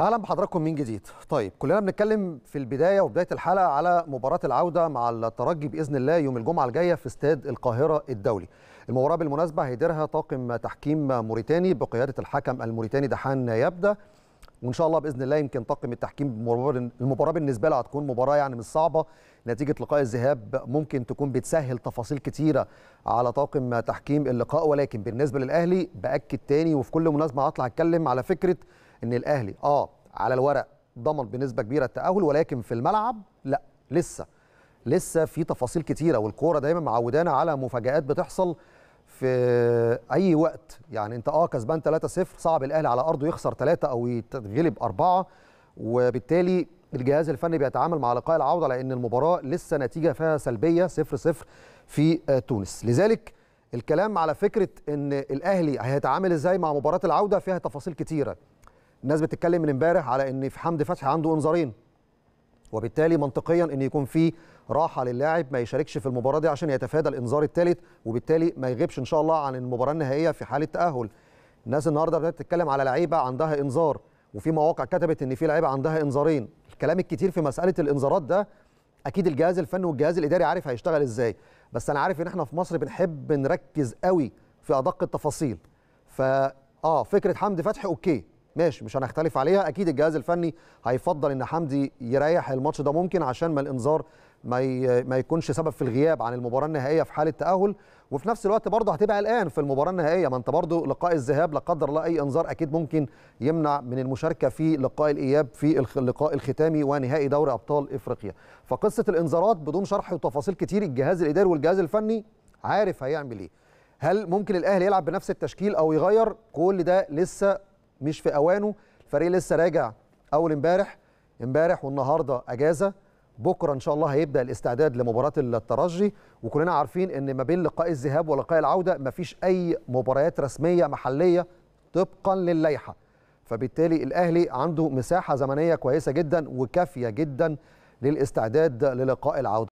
اهلا بحضراتكم من جديد طيب كلنا بنتكلم في البدايه وبدايه الحلقه على مباراه العوده مع الترجي باذن الله يوم الجمعه الجايه في استاد القاهره الدولي المباراه بالمناسبه هيديرها طاقم تحكيم موريتاني بقياده الحكم الموريتاني دحان يبدا وان شاء الله باذن الله يمكن طاقم التحكيم المباراه بالنسبه له هتكون مباراه يعني مش صعبه نتيجه لقاء الذهاب ممكن تكون بتسهل تفاصيل كتيره على طاقم تحكيم اللقاء ولكن بالنسبه للاهلي باكد تاني وفي كل مناسبه هطلع اتكلم على فكره ان الاهلي اه على الورق ضمن بنسبه كبيره التاهل ولكن في الملعب لا لسه لسه في تفاصيل كتيره والكوره دايما معودانا على مفاجات بتحصل في اي وقت يعني انت اه كسبان 3-0 صعب الاهلي على ارضه يخسر 3 او يتغلب 4 وبالتالي الجهاز الفني بيتعامل مع لقاء العوده على ان المباراه لسه نتيجه فيها سلبيه 0-0 في آه، تونس لذلك الكلام على فكره ان الاهلي هيتعامل ازاي مع مباراه العوده فيها تفاصيل كتيره الناس بتتكلم من امبارح على ان في حمدي فتحي عنده انذارين وبالتالي منطقيا ان يكون في راحه للاعب ما يشاركش في المباراه دي عشان يتفادى الانذار الثالث وبالتالي ما يغيبش ان شاء الله عن المباراه النهائيه في حاله تاهل الناس النهارده بدات تتكلم على لعيبه عندها انذار وفي مواقع كتبت ان في لعيبه عندها انذارين الكلام الكتير في مساله الانذارات ده اكيد الجهاز الفني والجهاز الاداري عارف هيشتغل ازاي بس انا عارف ان احنا في مصر بنحب نركز قوي في ادق التفاصيل فاه اه فكره حمدي فتحي اوكي ماشي مش هنختلف عليها اكيد الجهاز الفني هيفضل ان حمدي يريح الماتش ده ممكن عشان ما الانذار ما ما يكونش سبب في الغياب عن المباراه النهائيه في حاله تاهل وفي نفس الوقت برضه هتبقى قلقان في المباراه النهائيه ما انت برضه لقاء الذهاب لا قدر الله اي انذار اكيد ممكن يمنع من المشاركه في لقاء الاياب في اللقاء الختامي ونهائي دوري ابطال افريقيا فقصه الانذارات بدون شرح وتفاصيل كتير الجهاز الاداري والجهاز الفني عارف هيعمل ايه هل ممكن الاهلي يلعب بنفس التشكيل او يغير كل ده لسه مش في اوانه الفريق لسه راجع اول امبارح امبارح والنهارده اجازه بكره ان شاء الله هيبدا الاستعداد لمباراه الترجي وكلنا عارفين ان ما بين لقاء الذهاب ولقاء العوده ما فيش اي مباريات رسميه محليه طبقا للائحه فبالتالي الاهلي عنده مساحه زمنيه كويسه جدا وكافيه جدا للاستعداد للقاء العوده